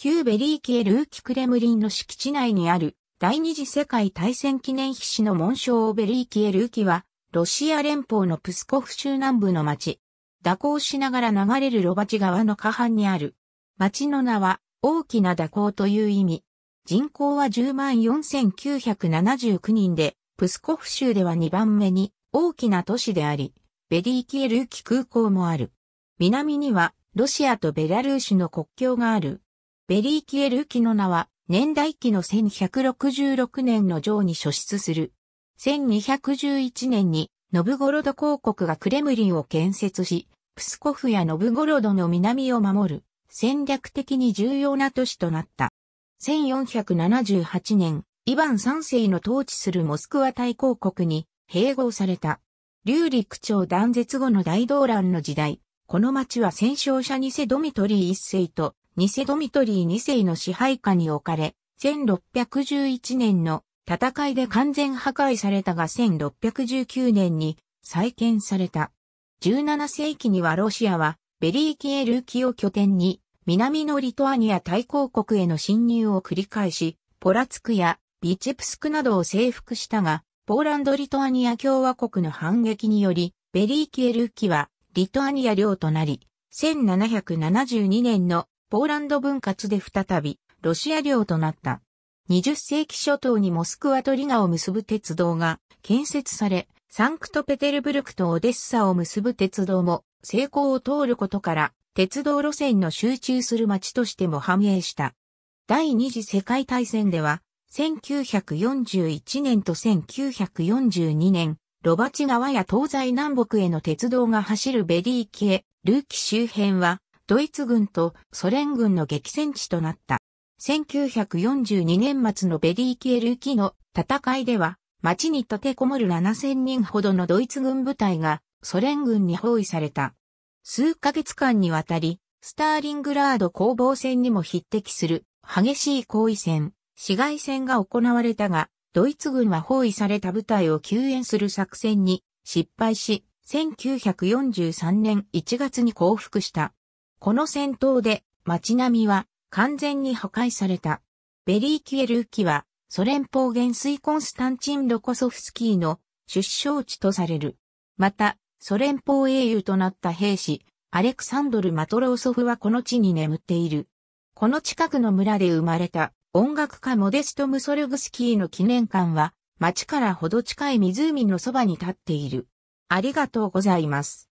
旧ベリーキエルーキクレムリンの敷地内にある第二次世界大戦記念碑市の紋章ベリーキエルーキは、ロシア連邦のプスコフ州南部の町。蛇行しながら流れるロバチ川の下半にある。町の名は、大きな蛇行という意味。人口は104,979人で、プスコフ州では2番目に大きな都市であり、ベリーキエルーキ空港もある。南には、ロシアとベラルーシの国境がある。ベリーキエル記の名は、年代記の1166年の上に初出する。1211年に、ノブゴロド公国がクレムリンを建設し、プスコフやノブゴロドの南を守る、戦略的に重要な都市となった。1478年、イヴァン三世の統治するモスクワ大公国に併合された。劉陸朝断絶後の大動乱の時代、この町は戦勝者ニセドミトリー一世と偽ドミトリー2世の支配下に置かれ、1611年の戦いで完全破壊されたが1619年に再建された。17世紀にはロシアはベリーキエルキを拠点に南のリトアニア大公国への侵入を繰り返し、ポラツクやビチェプスクなどを征服したが、ポーランド・リトアニア共和国の反撃により、ベリーキエルキはリトアニア領となり、1772年のポーランド分割で再びロシア領となった。20世紀初頭にモスクワとリガを結ぶ鉄道が建設され、サンクトペテルブルクとオデッサを結ぶ鉄道も成功を通ることから鉄道路線の集中する街としても繁栄した。第二次世界大戦では、1941年と1942年、ロバチ川や東西南北への鉄道が走るベリー系、ルーキ周辺は、ドイツ軍とソ連軍の激戦地となった。1942年末のベリーキエル行きの戦いでは、町に立てこもる7000人ほどのドイツ軍部隊がソ連軍に包囲された。数ヶ月間にわたり、スターリングラード攻防戦にも匹敵する激しい行為戦、市街戦が行われたが、ドイツ軍は包囲された部隊を救援する作戦に失敗し、1943年1月に降伏した。この戦闘で街並みは完全に破壊された。ベリーキエルウキはソ連邦元帥コンスタンチン・ロコソフスキーの出生地とされる。また、ソ連邦英雄となった兵士、アレクサンドル・マトローソフはこの地に眠っている。この近くの村で生まれた音楽家モデスト・ムソルグスキーの記念館は、町からほど近い湖のそばに立っている。ありがとうございます。